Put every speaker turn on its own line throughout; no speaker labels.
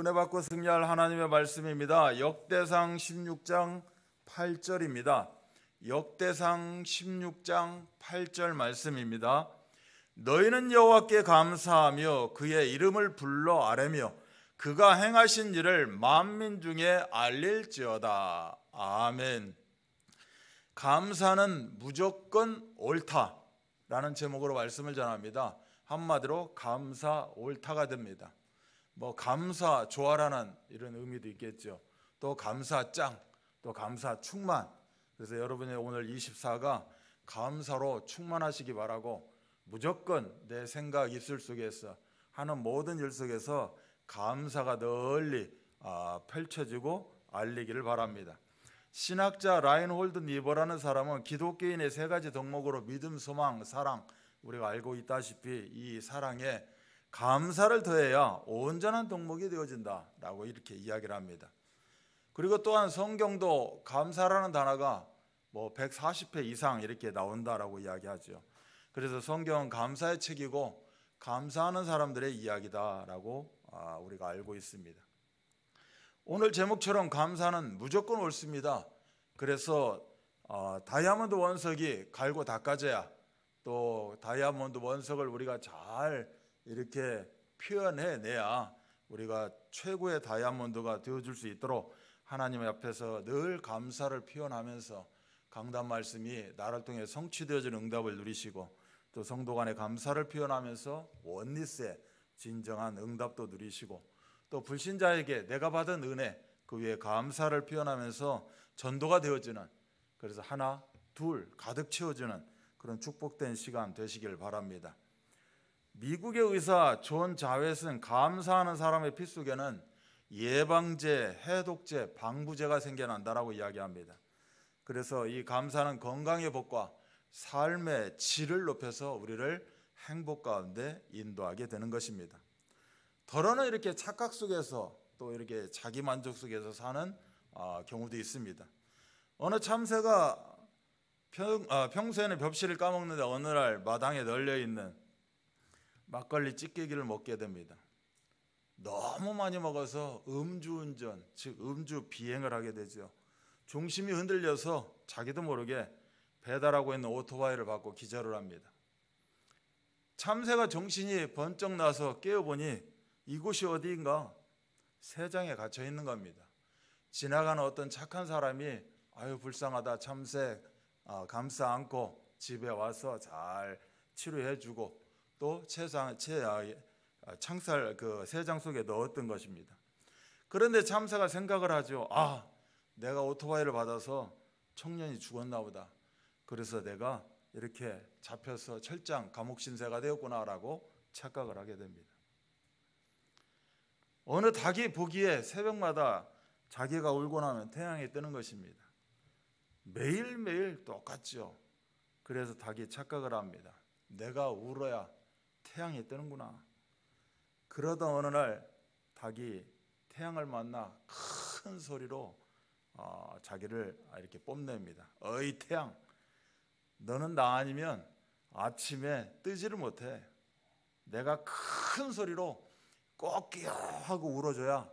은혜 받고 승리할 하나님의 말씀입니다. 역대상 16장 8절입니다. 역대상 16장 8절 말씀입니다. 너희는 여호와께 감사하며 그의 이름을 불러 아뢰며 그가 행하신 일을 만민 중에 알릴지어다. 아멘. 감사는 무조건 옳다라는 제목으로 말씀을 전합니다. 한마디로 감사 옳다가 됩니다. 뭐 감사 조화라는 이런 의미도 있겠죠. 또 감사짱, 또 감사 충만. 그래서 여러분의 오늘 24가 감사로 충만하시기 바라고 무조건 내 생각 입술 속에서 하는 모든 일 속에서 감사가 널리 아, 펼쳐지고 알리기를 바랍니다. 신학자 라인홀드 니버라는 사람은 기독교인의 세 가지 덕목으로 믿음, 소망, 사랑 우리가 알고 있다시피 이 사랑에 감사를 더해야 온전한 덕목이 되어진다라고 이렇게 이야기를 합니다. 그리고 또한 성경도 감사라는 단어가 뭐 140회 이상 이렇게 나온다라고 이야기하죠. 그래서 성경은 감사의 책이고 감사하는 사람들의 이야기다라고 아, 우리가 알고 있습니다. 오늘 제목처럼 감사는 무조건 옳습니다. 그래서 아, 다이아몬드 원석이 갈고 닦아져야 또 다이아몬드 원석을 우리가 잘 이렇게 표현해내야 우리가 최고의 다이아몬드가 되어줄 수 있도록 하나님 앞에서 늘 감사를 표현하면서 강단 말씀이 나를 통해 성취되어진 응답을 누리시고 또 성도 간의 감사를 표현하면서 원리스의 진정한 응답도 누리시고 또 불신자에게 내가 받은 은혜 그 위에 감사를 표현하면서 전도가 되어지는 그래서 하나 둘 가득 채워지는 그런 축복된 시간 되시길 바랍니다. 미국의 의사 존 자웨슨 감사하는 사람의 필 속에는 예방제, 해독제, 방부제가 생겨난다라고 이야기합니다. 그래서 이 감사는 건강의 복과 삶의 질을 높여서 우리를 행복 가운데 인도하게 되는 것입니다. 더러는 이렇게 착각 속에서 또 이렇게 자기 만족 속에서 사는 아, 경우도 있습니다. 어느 참새가 평, 아, 평소에는 벽실을 까먹는데 어느 날 마당에 널려 있는 막걸리 찌개기를 먹게 됩니다. 너무 많이 먹어서 음주운전, 즉 음주 비행을 하게 되죠. 중심이 흔들려서 자기도 모르게 배달하고 있는 오토바이를 받고 기절을 합니다. 참새가 정신이 번쩍 나서 깨어보니 이곳이 어디인가 새장에 갇혀 있는 겁니다. 지나가는 어떤 착한 사람이 아유 불쌍하다 참새 아, 감싸 안고 집에 와서 잘 치료해주고 또 최상 최악의 아, 아, 창살 그 세장 속에 넣었던 것입니다. 그런데 참사가 생각을 하죠. 아, 내가 오토바이를 받아서 청년이 죽었나 보다. 그래서 내가 이렇게 잡혀서 철장 감옥 신세가 되었구나라고 착각을 하게 됩니다. 어느 닭이 보기에 새벽마다 자기가 울고 나면 태양에 뜨는 것입니다. 매일매일 똑같죠. 그래서 닭이 착각을 합니다. 내가 울어야 태양이 뜨는구나. 그러던 어느 날 닭이 태양을 만나 큰 소리로 어, 자기를 이렇게 뽐냅니다. 어이 태양, 너는 나 아니면 아침에 뜨지를 못해. 내가 큰 소리로 꺾여 하고 울어줘야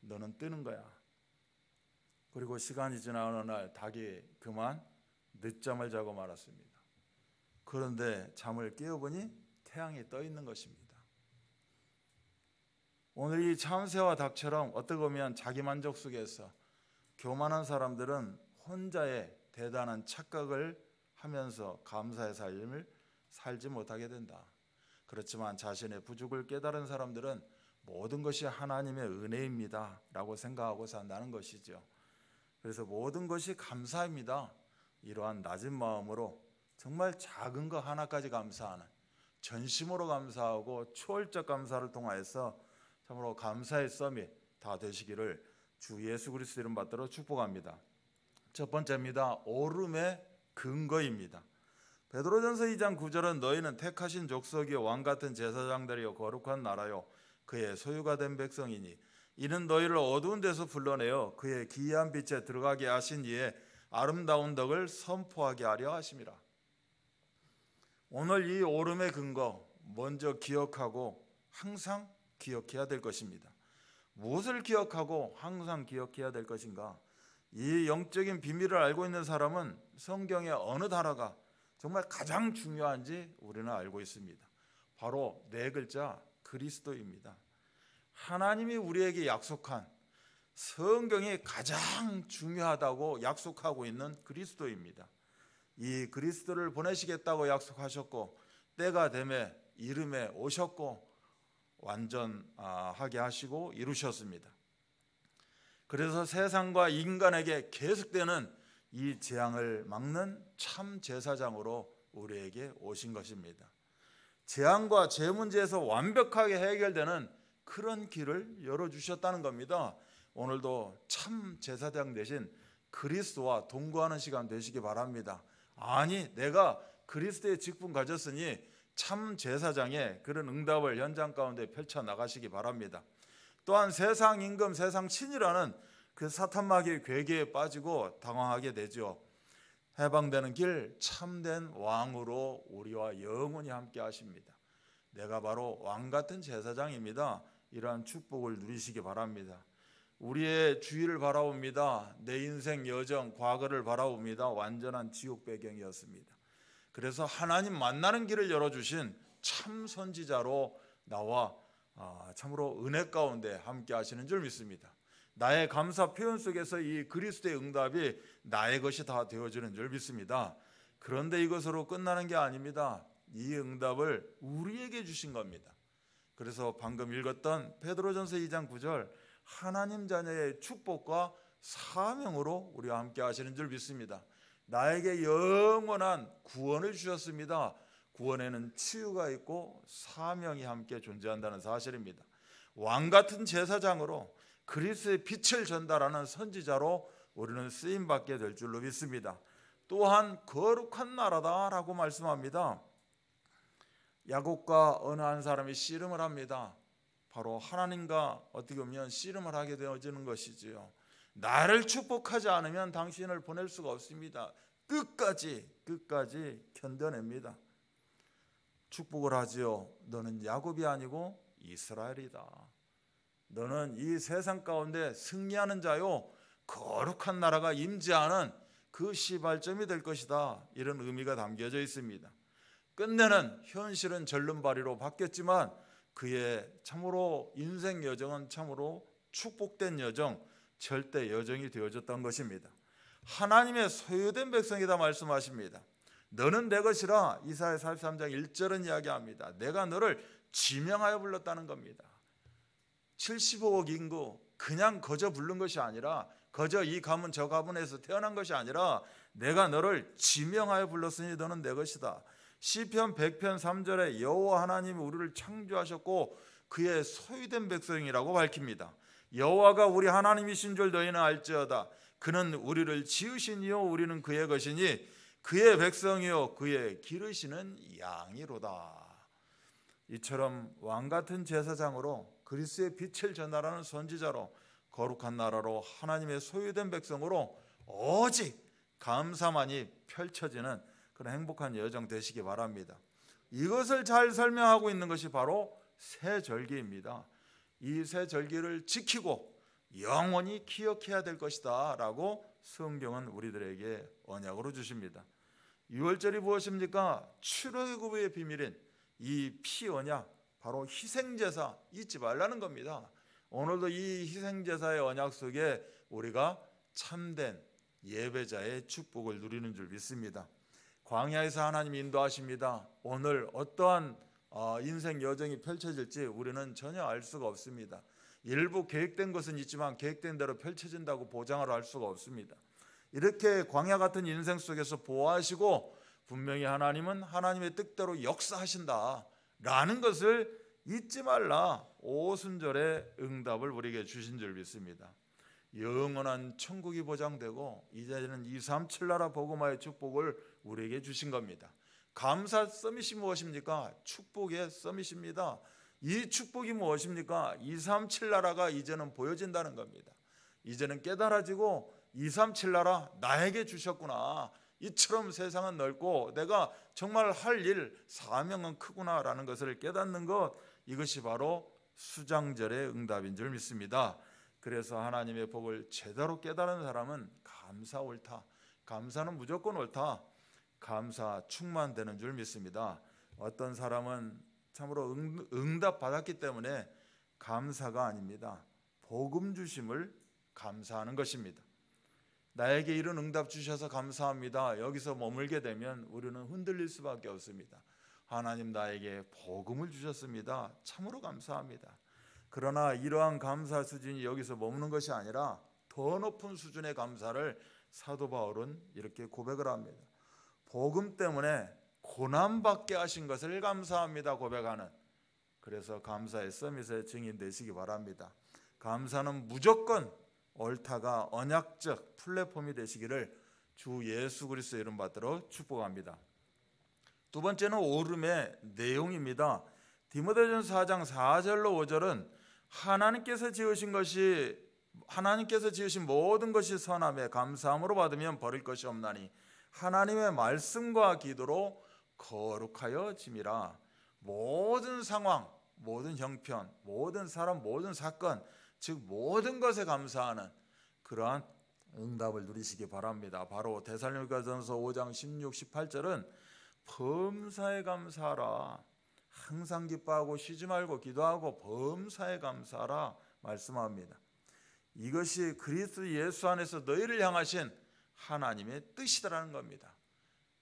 너는 뜨는 거야. 그리고 시간이 지나는 날 닭이 그만 늦잠을 자고 말았습니다. 그런데 잠을 깨어보니 태양이떠 있는 것입니다. 오늘 이 참새와 닭처럼 어떻게 보면 자기 만족 속에서 교만한 사람들은 혼자의 대단한 착각을 하면서 감사의 삶을 살지 못하게 된다. 그렇지만 자신의 부족을 깨달은 사람들은 모든 것이 하나님의 은혜입니다. 라고 생각하고 산다는 것이죠. 그래서 모든 것이 감사입니다. 이러한 낮은 마음으로 정말 작은 거 하나까지 감사하는 전심으로 감사하고 초월적 감사를 통하여서 참으로 감사의 썸이 다 되시기를 주 예수 그리스도 이름 받들어 축복합니다. 첫 번째입니다. 오름의 근거입니다. 베드로전서 2장 9절은 너희는 택하신 족속이요 왕 같은 제사장들이요 거룩한 나라요 그의 소유가 된 백성이니 이는 너희를 어두운 데서 불러내어 그의 기이한 빛에 들어가게 하신 이에 아름다운 덕을 선포하게 하려 하심이라. 오늘 이 오름의 근거 먼저 기억하고 항상 기억해야 될 것입니다. 무엇을 기억하고 항상 기억해야 될 것인가? 이 영적인 비밀을 알고 있는 사람은 성경의 어느 단어가 정말 가장 중요한지 우리는 알고 있습니다. 바로 네 글자 그리스도입니다. 하나님이 우리에게 약속한 성경이 가장 중요하다고 약속하고 있는 그리스도입니다. 이 그리스도를 보내시겠다고 약속하셨고 때가 되매 이름에 오셨고 완전하게 아, 하시고 이루셨습니다. 그래서 세상과 인간에게 계속되는 이 재앙을 막는 참 제사장으로 우리에게 오신 것입니다. 재앙과 재 문제에서 완벽하게 해결되는 그런 길을 열어주셨다는 겁니다. 오늘도 참 제사장 대신 그리스도와 동거하는 시간 되시기 바랍니다. 아니 내가 그리스도의 직분 가졌으니 참 제사장의 그런 응답을 현장 가운데 펼쳐 나가시기 바랍니다. 또한 세상 임금 세상 신이라는 그 사탄마귀의 괴계에 빠지고 당황하게 되죠. 해방되는 길 참된 왕으로 우리와 영원히 함께 하십니다. 내가 바로 왕 같은 제사장입니다. 이러한 축복을 누리시기 바랍니다. 우리의 주위를 바라봅니다. 내 인생 여정, 과거를 바라봅니다. 완전한 지옥 배경이었습니다. 그래서 하나님 만나는 길을 열어주신 참 선지자로 나와 아, 참으로 은혜 가운데 함께 하시는 줄 믿습니다. 나의 감사 표현 속에서 이 그리스도의 응답이 나의 것이 다 되어지는 줄 믿습니다. 그런데 이것으로 끝나는 게 아닙니다. 이 응답을 우리에게 주신 겁니다. 그래서 방금 읽었던 페드로전서 2장 9절 하나님 자녀의 축복과 사명으로 우리와 함께 하시는 줄 믿습니다. 나에게 영원한 구원을 주셨습니다. 구원에는 치유가 있고 사명이 함께 존재한다는 사실입니다. 왕 같은 제사장으로 그리스의 빛을 전달하는 선지자로 우리는 쓰임 받게 될 줄로 믿습니다. 또한 거룩한 나라다라고 말씀합니다. 야곱과 어느 한 사람이 씨름을 합니다. 바로 하나님과 어떻게 보면 씨름을 하게 되어지는 것이지요. 나를 축복하지 않으면 당신을 보낼 수가 없습니다. 끝까지 끝까지 견뎌냅니다. 축복을 하지요. 너는 야곱이 아니고 이스라엘이다. 너는 이 세상 가운데 승리하는 자요 거룩한 나라가 임재하는 그 시발점이 될 것이다. 이런 의미가 담겨져 있습니다. 끝내는 현실은 절름발이로 바뀌었지만 그의 참으로 인생 여정은 참으로 축복된 여정, 절대 여정이 되어졌던 것입니다. 하나님의 소유된 백성이다 말씀하십니다. 너는 내 것이라 이사야 43장 1절은 이야기합니다. 내가 너를 지명하여 불렀다는 겁니다. 75억 인구 그냥 거저 부른 것이 아니라 거저 이 가문 저 가문에서 태어난 것이 아니라 내가 너를 지명하여 불렀으니 너는 내 것이다. 시편 100편 3절에 여호와 하나님이 우리를 창조하셨고 그의 소유된 백성이라고 밝힙니다. 여호와가 우리 하나님이신 줄 너희는 알지어다. 그는 우리를 지으시니요 우리는 그의 것이니 그의 백성이요 그의 기르시는 양이로다. 이처럼 왕 같은 제사장으로 그리스의 빛을 전하라는 선지자로 거룩한 나라로 하나님의 소유된 백성으로 오직 감사만이 펼쳐지는 그런 행복한 여정 되시기 바랍니다. 이것을 잘 설명하고 있는 것이 바로 새 절기입니다. 이 새 절기를 지키고 영원히 기억해야 될 것이다라고 성경은 우리들에게 언약으로 주십니다. 6월절이 무엇입니까? 출애굽의 비밀인 이 피 언약 바로 희생 제사 잊지 말라는 겁니다. 오늘도 이 희생 제사의 언약 속에 우리가 참된 예배자의 축복을 누리는 줄 믿습니다. 광야에서 하나님이 인도하십니다. 오늘 어떠한 어, 인생 여정이 펼쳐질지 우리는 전혀 알 수가 없습니다. 일부 계획된 것은 있지만 계획된 대로 펼쳐진다고 보장을 할 수가 없습니다. 이렇게 광야 같은 인생 속에서 보호하시고 분명히 하나님은 하나님의 뜻대로 역사하신다라는 것을 잊지 말라 오순절의 응답을 우리에게 주신 줄 믿습니다. 영원한 천국이 보장되고 이제는 2, 3, 7나라 복음화의 축복을 우리에게 주신 겁니다. 감사 서밋이 무엇입니까? 축복의 서밋입니다. 이 축복이 무엇입니까? 2, 3, 7나라가 이제는 보여진다는 겁니다. 이제는 깨달아지고 2, 3, 7나라 나에게 주셨구나. 이처럼 세상은 넓고 내가 정말 할 일, 사명은 크구나라는 것을 깨닫는 것 이것이 바로 수장절의 응답인 줄 믿습니다. 그래서 하나님의 복을 제대로 깨달은 사람은 감사 옳다. 감사는 무조건 옳다. 감사 충만되는 줄 믿습니다. 어떤 사람은 참으로 응답 받았기 때문에 감사가 아닙니다. 복음 주심을 감사하는 것입니다. 나에게 이런 응답 주셔서 감사합니다. 여기서 머물게 되면 우리는 흔들릴 수밖에 없습니다. 하나님 나에게 복음을 주셨습니다. 참으로 감사합니다. 그러나 이러한 감사 수준이 여기서 머무는 것이 아니라 더 높은 수준의 감사를 사도 바울은 이렇게 고백을 합니다. 복음 때문에 고난 받게 하신 것을 감사합니다 고백하는 그래서 감사의 서밋의 증인 되시기 바랍니다. 감사는 무조건 얼타가 언약적 플랫폼이 되시기를 주 예수 그리스도 이름 받들어 축복합니다. 두 번째는 오름의 내용입니다. 디모데전 4장 4절로 5절은 하나님께서 지으신 것이 하나님께서 지으신 모든 것이 선함에 감사함으로 받으면 버릴 것이 없나니 하나님의 말씀과 기도로 거룩하여 짐이라 모든 상황, 모든 형편, 모든 사람, 모든 사건, 즉 모든 것에 감사하는 그러한 응답을 누리시기 바랍니다. 바로 대살로가전서 5장 16, 18절은 범사에 감사하라. 항상 기뻐하고 쉬지 말고 기도하고 범사에 감사하라 말씀합니다. 이것이 그리스도 예수 안에서 너희를 향하신 하나님의 뜻이다라는 겁니다.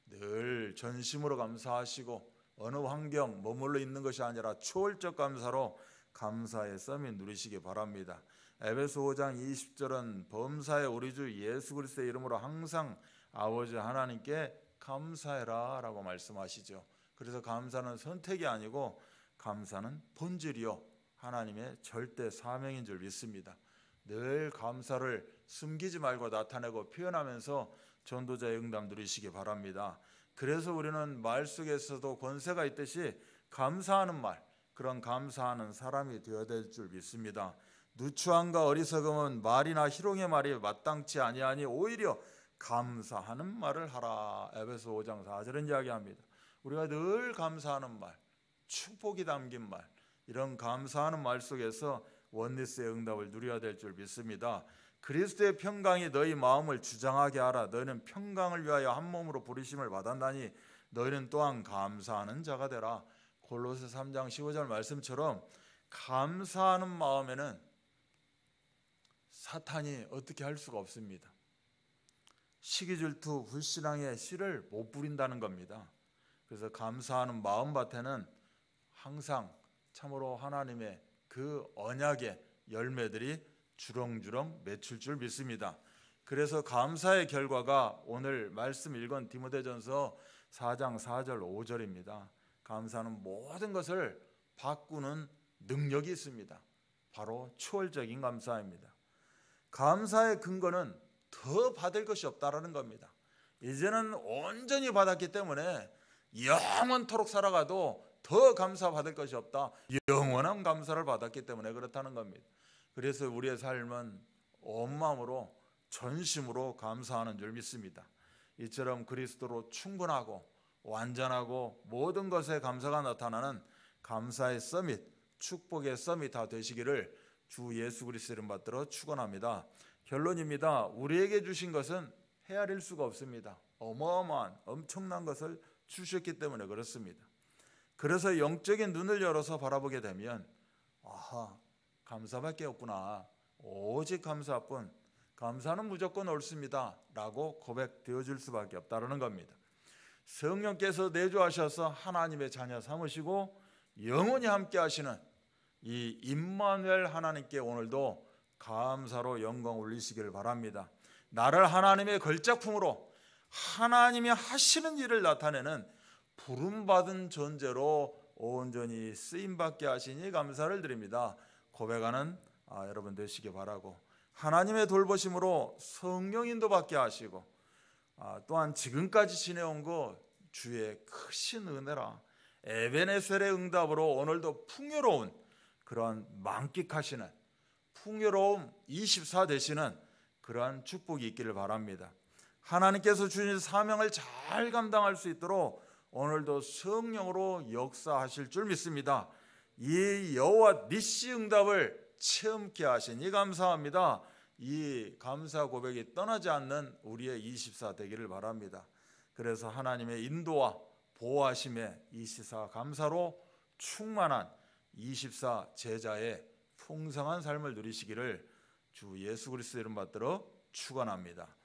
늘 전심으로 감사하시고 어느 환경 머물러 있는 것이 아니라 초월적 감사로 감사의 썸이 누리시기 바랍니다. 에베소 5장 20절은 범사의 우리 주 예수 그리스도의 이름으로 항상 아버지 하나님께 감사해라라고 말씀하시죠. 그래서 감사는 선택이 아니고 감사는 본질이요. 하나님의 절대 사명인 줄 믿습니다. 늘 감사를 숨기지 말고 나타내고 표현하면서 전도자의 응답 누리시기 바랍니다. 그래서 우리는 말 속에서도 권세가 있듯이 감사하는 말, 그런 감사하는 사람이 되어야 될 줄 믿습니다. 누추함과 어리석음은 말이나 희롱의 말이 마땅치 아니하니 오히려 감사하는 말을 하라. 에베소 5장 4절은 이야기합니다. 우리가 늘 감사하는 말, 축복이 담긴 말, 이런 감사하는 말 속에서 원리스의 응답을 누려야 될 줄 믿습니다. 그리스도의 평강이 너희 마음을 주장하게 하라. 너희는 평강을 위하여 한 몸으로 부르심을 받았나니 너희는 또한 감사하는 자가 되라. 골로새 3장 15절 말씀처럼 감사하는 마음에는 사탄이 어떻게 할 수가 없습니다. 시기질투 불신앙의 씨를 못 부린다는 겁니다. 그래서 감사하는 마음밭에는 항상 참으로 하나님의 그 언약의 열매들이 주렁주렁 맺힐 줄 믿습니다. 그래서 감사의 결과가 오늘 말씀 읽은 디모데전서 4장 4절 5절입니다. 감사는 모든 것을 바꾸는 능력이 있습니다. 바로 초월적인 감사입니다. 감사의 근거는 더 받을 것이 없다라는 겁니다. 이제는 온전히 받았기 때문에 영원토록 살아가도 더 감사받을 것이 없다. 영원한 감사를 받았기 때문에 그렇다는 겁니다. 그래서 우리의 삶은 온 마음으로 전심으로 감사하는 줄 믿습니다. 이처럼 그리스도로 충분하고 완전하고 모든 것에 감사가 나타나는 감사의 서밋, 축복의 서밋 다 되시기를 주 예수 그리스도 를 받들어 축원합니다. 결론입니다. 우리에게 주신 것은 헤아릴 수가 없습니다. 어마어마한 엄청난 것을 주셨기 때문에 그렇습니다. 그래서 영적인 눈을 열어서 바라보게 되면 아하 감사밖에 없구나. 오직 감사뿐 감사는 무조건 옳습니다. 라고 고백되어 줄 수밖에 없다는 겁니다. 성령께서 내주하셔서 하나님의 자녀 삼으시고 영원히 함께 하시는 이임마누 하나님께 오늘도 감사로 영광 올리시기 바랍니다. 나를 하나님의 걸작품으로 하나님이 하시는 일을 나타내는 부름받은 존재로 온전히 쓰임받게 하시니 감사를 드립니다. 고백하는 아, 여러분 되시기 바라고 하나님의 돌보심으로 성령인도 받게 하시고 아, 또한 지금까지 지내온 것 그 주의 크신 은혜라 에베네셀의 응답으로 오늘도 풍요로운 그러한 만끽하시는 풍요로움 24 되시는 그러한 축복이 있기를 바랍니다. 하나님께서 주신 사명을 잘 감당할 수 있도록 오늘도 성령으로 역사하실 줄 믿습니다. 이 여호와 니시 응답을 체험케 하시니 감사합니다. 이 감사 고백이 떠나지 않는 우리의 24 되기를 바랍니다. 그래서 하나님의 인도와 보호하심에 24 감사로 충만한 24 제자의 풍성한 삶을 누리시기를 주 예수 그리스도 이름 받들어 축원합니다.